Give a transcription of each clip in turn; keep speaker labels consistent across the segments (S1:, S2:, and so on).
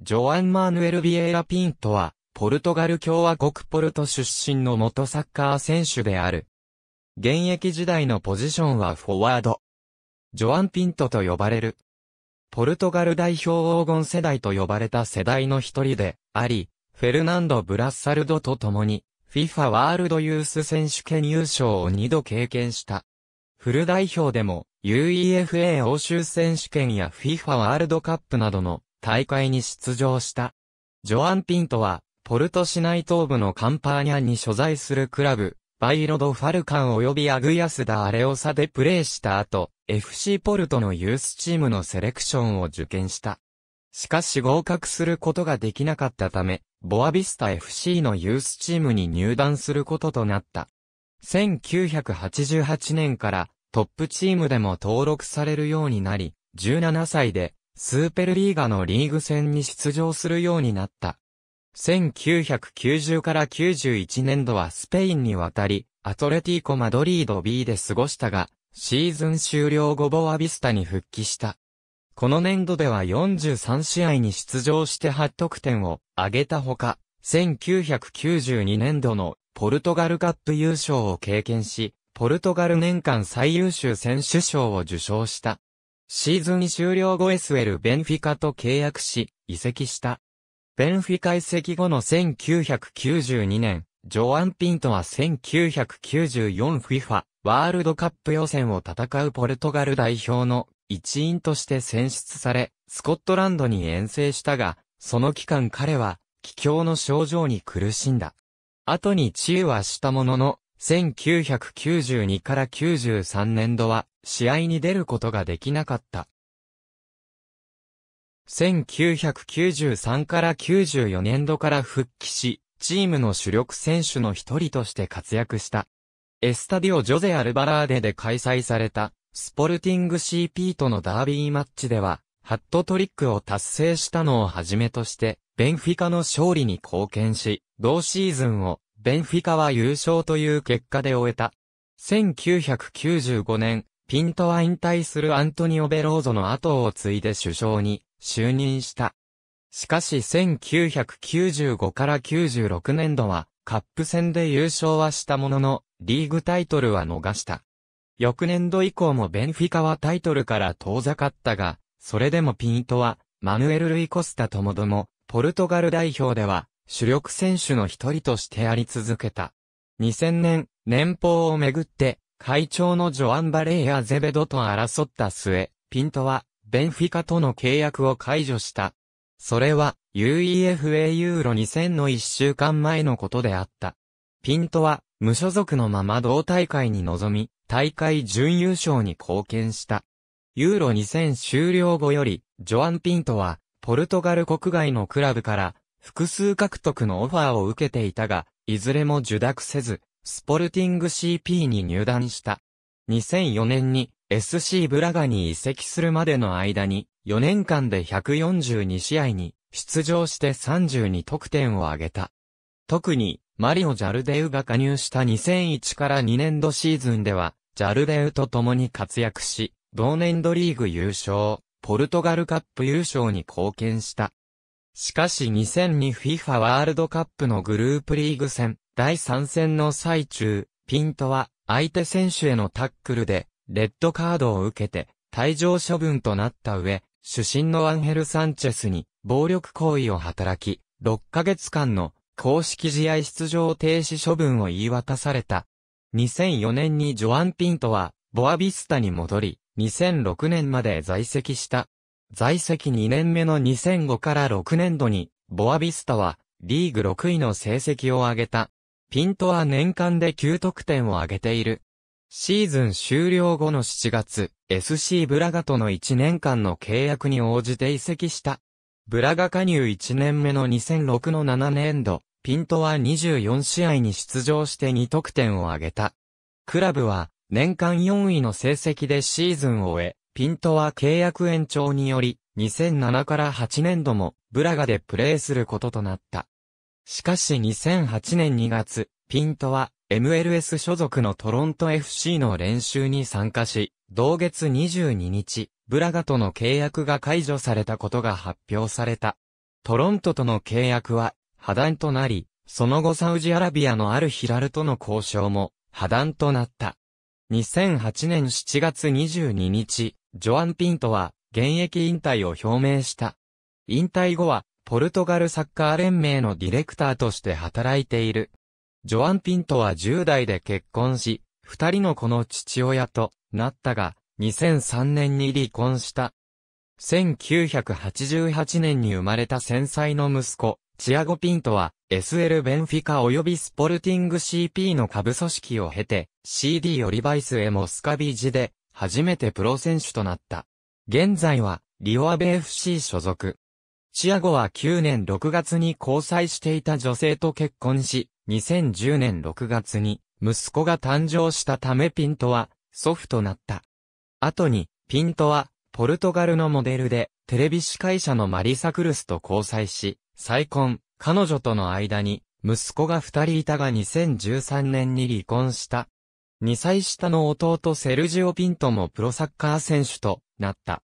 S1: ジョアン・マーヌエル・ビエイラ・ピントは、ポルトガル共和国ポルト出身の元サッカー選手である。現役時代のポジションはフォワード。ジョアン・ピントと呼ばれる。ポルトガル代表黄金世代と呼ばれた世代の一人であり、フェルナンド・ブラッサルドと共に、FIFA ワールドユース選手権優勝を2度経験した。フル代表でも、UEFA 欧州選手権や FIFA ワールドカップなどの大会に出場した。ジョアン・ピントは、ポルト市内東部のカンパーニャに所在するクラブ、バイロド・ファルカン及びアグヤスダ・アレオサでプレーした後、FC ポルトのユースチームのセレクションを受験した。しかし合格することができなかったため、ボアビスタ FC のユースチームに入団することとなった。1988年からトップチームでも登録されるようになり、17歳でスーペルリーガのリーグ戦に出場するようになった。1990から91年度はスペインに渡り、アトレティコ・マドリード B で過ごしたが、シーズン終了後ボアビスタに復帰した。この年度では43試合に出場して8得点を挙げたほか、1992年度のポルトガルカップ優勝を経験し、ポルトガル年間最優秀選手賞を受賞した。シーズン終了後エスル・ベンフィカと契約し、移籍した。ベンフィカ移籍後の1992年、ジョアン・ピントは1994 FIFA ワールドカップ予選を戦うポルトガル代表の一員として選出され、スコットランドに遠征したが、その期間彼は、気境の症状に苦しんだ。後に治癒はしたものの、1992から93年度は試合に出ることができなかった。1993から94年度から復帰し、チームの主力選手の一人として活躍した。エスタディオ・ジョゼ・アルバラーデで開催された、スポルティング CP とのダービーマッチでは、ハットトリックを達成したのをはじめとして、ベンフィカの勝利に貢献し、同シーズンをベンフィカは優勝という結果で終えた。1995年、ピントは引退するアントニオ・ベローゾの後を継いで首相に就任した。しかし1995から96年度はカップ戦で優勝はしたものの、リーグタイトルは逃した。翌年度以降もベンフィカはタイトルから遠ざかったが、それでもピントは、マヌエル・ルイ・コスタともども、ポルトガル代表では、主力選手の一人としてあり続けた。2000年、年俸をめぐって、会長のジョアン・バレーやゼベドと争った末、ピントは、ベンフィカとの契約を解除した。それは、UEFA ユーロ2000の1週間前のことであった。ピントは、無所属のまま同大会に臨み、大会準優勝に貢献した。ユーロ2000終了後より、ジョアン・ピントは、ポルトガル国外のクラブから、複数獲得のオファーを受けていたが、いずれも受諾せず、スポルティング CP に入団した。2004年に SC ブラガに移籍するまでの間に、4年間で142試合に出場して32得点を挙げた。特に、マリオ・ジャルデウが加入した2001から2年度シーズンでは、ジャルデウと共に活躍し、同年度リーグ優勝、ポルトガルカップ優勝に貢献した。しかし 2002FIFA ワールドカップのグループリーグ戦、第3戦の最中、ピントは相手選手へのタックルで、レッドカードを受けて、退場処分となった上、主審のアンヘル・サンチェスに暴力行為を働き、6ヶ月間の公式試合出場停止処分を言い渡された。2004年にジョアン・ピントはボアビスタに戻り、2006年まで在籍した。在籍2年目の2005から6年度に、ボアビスタは、リーグ6位の成績を上げた。ピントは年間で9得点を上げている。シーズン終了後の7月、SC ブラガとの1年間の契約に応じて移籍した。ブラガ加入1年目の2006の7年度、ピントは24試合に出場して2得点を挙げた。クラブは、年間4位の成績でシーズンを終え、ピントは契約延長により、2007から8年度もブラガでプレーすることとなった。しかし2008年2月、ピントは MLS 所属のトロント FC の練習に参加し、同月22日、ブラガとの契約が解除されたことが発表された。トロントとの契約は破談となり、その後サウジアラビアのあるヒラルとの交渉も破談となった。2008年7月22日、ジョアン・ピントは現役引退を表明した。引退後は、ポルトガルサッカー連盟のディレクターとして働いている。ジョアン・ピントは10代で結婚し、二人の子の父親となったが、2003年に離婚した。1988年に生まれた繊細の息子、チアゴ・ピントは、SL ベンフィカ及びスポルティング CP の下部組織を経て、CD オリバイスへモスカビジで、初めてプロ選手となった。現在は、リオアベ FC 所属。チアゴは9年6月に交際していた女性と結婚し、2010年6月に息子が誕生したためピントは祖父となった。後にピントはポルトガルのモデルでテレビ司会者のマリサ・クルスと交際し、再婚、彼女との間に息子が二人いたが2013年に離婚した2歳下の弟セルジオ・ピントもプロサッカー選手となった。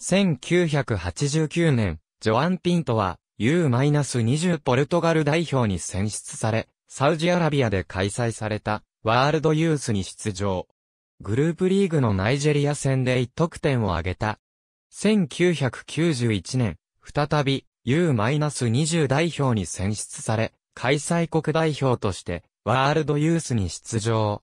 S1: 1989年、ジョアン・ピントは U-20 ポルトガル代表に選出され、サウジアラビアで開催されたワールドユースに出場。グループリーグのナイジェリア戦で1得点を挙げた。1991年、再び U-20 代表に選出され、開催国代表としてワールドユースに出場。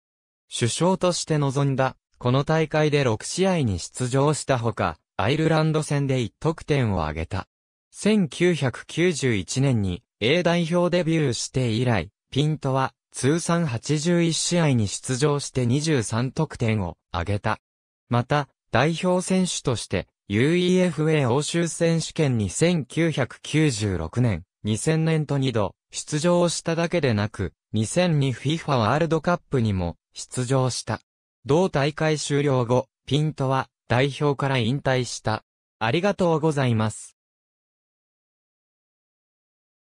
S1: 首相として臨んだ、この大会で6試合に出場したほか、アイルランド戦で1得点を挙げた。1991年に A 代表デビューして以来、ピントは通算81試合に出場して23得点を挙げた。また、代表選手として UEFA 欧州選手権に1996年、2000年と2度出場しただけでなく、2002FIFA ワールドカップにも出場した。同大会終了後、ピントは代表から引退した。ありがとうございます。